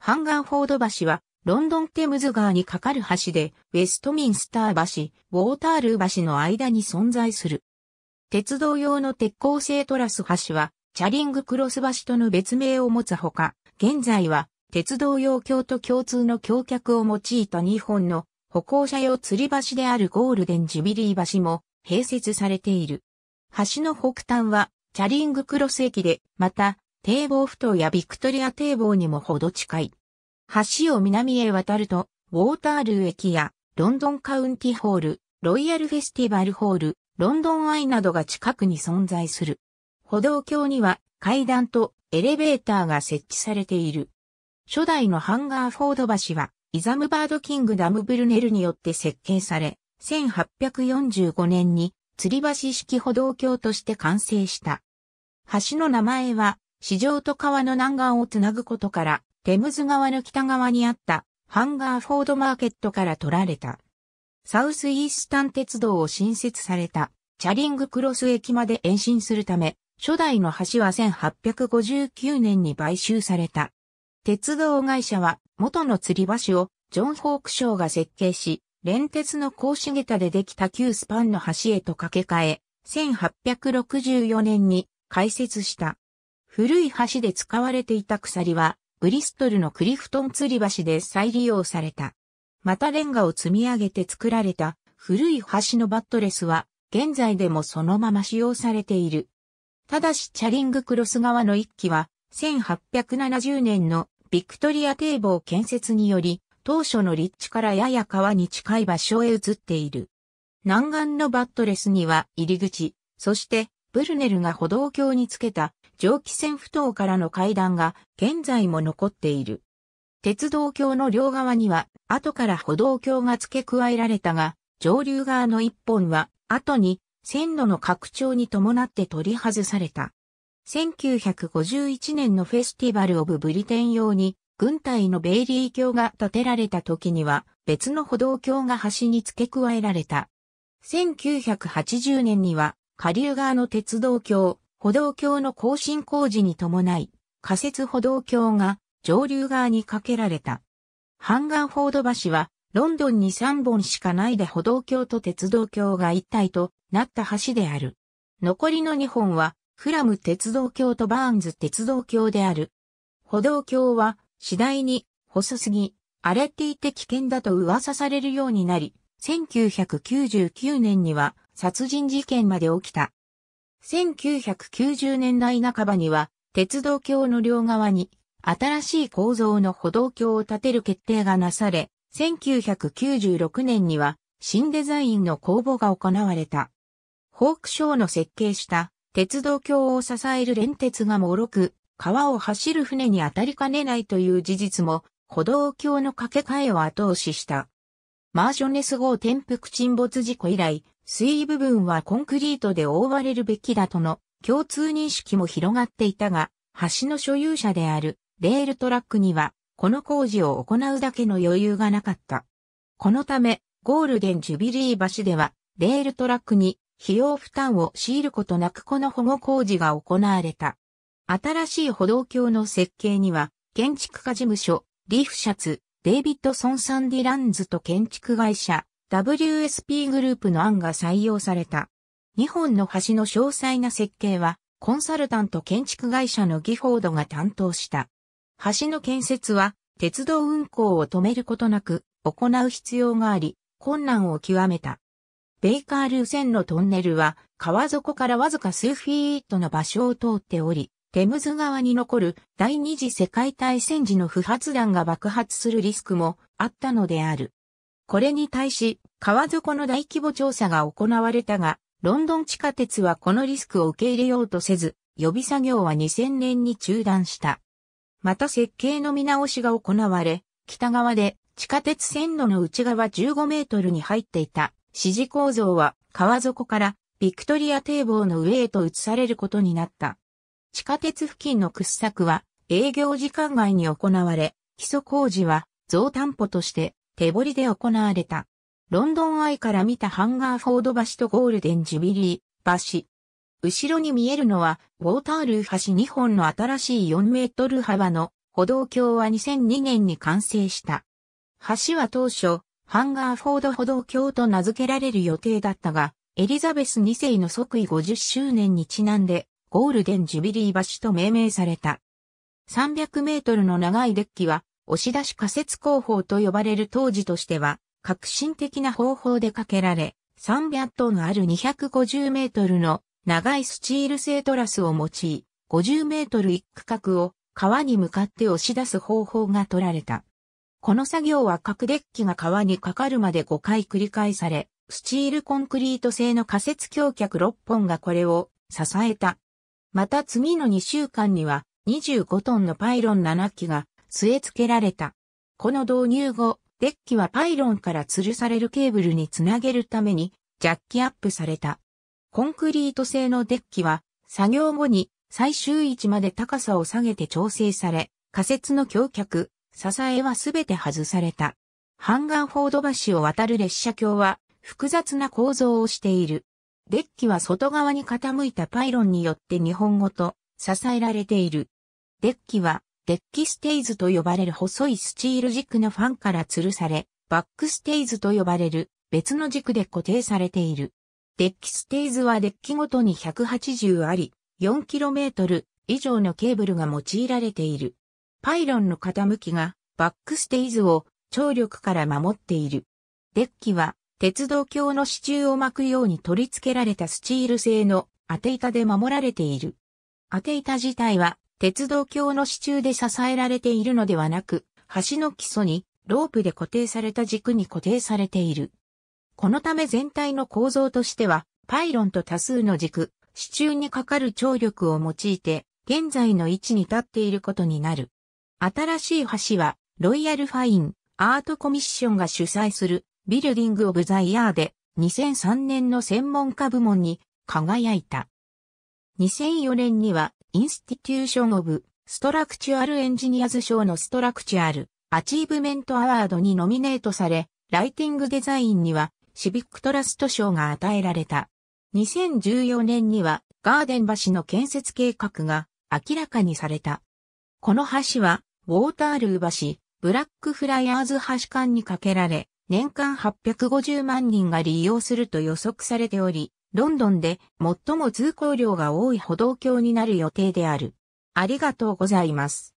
ハンガーフォード橋は、ロンドンテムズ川に架かる橋で、ウェストミンスター橋、ウォータールー橋の間に存在する。鉄道用の鉄鋼製トラス橋は、チャリングクロス橋との別名を持つほか、現在は、鉄道用橋と共通の橋脚を用いた2本の歩行者用吊り橋であるゴールデンジュビリー橋も併設されている。橋の北端は、チャリングクロス駅で、また、堤防埠頭やビクトリア堤防にもほど近い。橋を南へ渡ると、ウォータールー駅やロンドンカウンティホール、ロイヤルフェスティバルホール、ロンドンアイなどが近くに存在する。歩道橋には階段とエレベーターが設置されている。初代のハンガーフォード橋は、イザムバードキングダムブルネルによって設計され、1845年に吊り橋式歩道橋として完成した。橋の名前は、市場と川の南岸をつなぐことから、テムズ川の北側にあったハンガーフォードマーケットから取られた。サウスイースタン鉄道を新設されたチャリングクロス駅まで延伸するため、初代の橋は1859年に買収された。鉄道会社は元の吊り橋をジョン・ホークショーが設計し、連鉄の格子桁でできた旧スパンの橋へと架け替え、1864年に開設した。古い橋で使われていた鎖は、ブリストルのクリフトン吊り橋で再利用された。またレンガを積み上げて作られた古い橋のバットレスは、現在でもそのまま使用されている。ただしチャリングクロス側の一機は、1870年のビクトリア堤防建設により、当初の立地からやや川に近い場所へ移っている。南岸のバットレスには入り口、そしてブルネルが歩道橋につけた蒸気船埠頭からの階段が現在も残っている。鉄道橋の両側には後から歩道橋が付け加えられたが、上流側の一本は後に線路の拡張に伴って取り外された。1951年のフェスティバル・オブ・ブリテン用に軍隊のベイリー橋が建てられた時には別の歩道橋が橋に付け加えられた。1980年には下流側の鉄道橋、歩道橋の更新工事に伴い、仮設歩道橋が上流側に架けられた。ハンガーフォード橋は、ロンドンに3本しかないで歩道橋と鉄道橋が一体となった橋である。残りの2本は、フラム鉄道橋とバーンズ鉄道橋である。歩道橋は、次第に、細すぎ、荒れていて危険だと噂されるようになり、1999年には殺人事件まで起きた。1990年代半ばには、鉄道橋の両側に、新しい構造の歩道橋を建てる決定がなされ、1996年には、新デザインの公募が行われた。ホークショーの設計した鉄道橋を支える連鉄が脆く、川を走る船に当たりかねないという事実も、歩道橋の架け替えを後押しした。マーショネス号転覆沈没事故以来、水位部分はコンクリートで覆われるべきだとの共通認識も広がっていたが、橋の所有者であるレールトラックには、この工事を行うだけの余裕がなかった。このため、ゴールデンジュビリー橋では、レールトラックに費用負担を強いることなくこの保護工事が行われた。新しい歩道橋の設計には、建築家事務所、リフシャツ、デイビッドソン・サンディランズと建築会社 WSP グループの案が採用された。2本の橋の詳細な設計はコンサルタント建築会社のギフォードが担当した。橋の建設は鉄道運行を止めることなく行う必要があり困難を極めた。ベイカール線のトンネルは川底からわずか数フィートの場所を通っており、テムズ川に残る第二次世界大戦時の不発弾が爆発するリスクもあったのである。これに対し、川底の大規模調査が行われたが、ロンドン地下鉄はこのリスクを受け入れようとせず、予備作業は2000年に中断した。また設計の見直しが行われ、北側で地下鉄線路の内側15メートルに入っていた支持構造は川底からビクトリア堤防の上へと移されることになった。地下鉄付近の掘削は営業時間外に行われ、基礎工事は増担保として手掘りで行われた。ロンドンアイから見たハンガーフォード橋とゴールデンジュビリー橋。後ろに見えるのは、ウォータールー橋2本の新しい4メートル幅の歩道橋は2002年に完成した。橋は当初、ハンガーフォード歩道橋と名付けられる予定だったが、エリザベス2世の即位50周年にちなんで、ゴールデンジュビリー橋と命名された。300メートルの長いデッキは、押し出し仮設工法と呼ばれる当時としては、革新的な方法でかけられ、300トンある250メートルの長いスチール製トラスを用い、50メートル一区画を川に向かって押し出す方法が取られた。この作業は各デッキが川にかかるまで5回繰り返され、スチールコンクリート製の仮設橋脚6本がこれを支えた。また次の2週間には25トンのパイロン7機が据え付けられた。この導入後、デッキはパイロンから吊るされるケーブルにつなげるためにジャッキアップされた。コンクリート製のデッキは作業後に最終位置まで高さを下げて調整され、仮設の橋脚、支えはすべて外された。ハンガーフォード橋を渡る列車橋は複雑な構造をしている。デッキは外側に傾いたパイロンによって日本語と支えられている。デッキは、デッキステイズと呼ばれる細いスチール軸のファンから吊るされ、バックステイズと呼ばれる別の軸で固定されている。デッキステイズはデッキごとに180あり、4km 以上のケーブルが用いられている。パイロンの傾きがバックステイズを張力から守っている。デッキは鉄道橋の支柱を巻くように取り付けられたスチール製の当て板で守られている。当て板自体は鉄道橋の支柱で支えられているのではなく、橋の基礎にロープで固定された軸に固定されている。このため全体の構造としては、パイロンと多数の軸、支柱にかかる張力を用いて、現在の位置に立っていることになる。新しい橋は、ロイヤルファイン、アートコミッションが主催するビルディング・オブ・ザ・イヤーで2003年の専門家部門に輝いた。2004年にはインスティテューション・オブ・ストラクチュアル・エンジニアズ賞のストラクチュアル・アチーブメント・アワードにノミネートされ、ライティングデザインにはシビックトラスト賞が与えられた。2014年にはガーデン橋の建設計画が明らかにされた。この橋はウォータールー橋、ブラックフライヤーズ橋間に架けられ、年間850万人が利用すると予測されており、ロンドンで最も通行量が多い歩道橋になる予定である。ありがとうございます。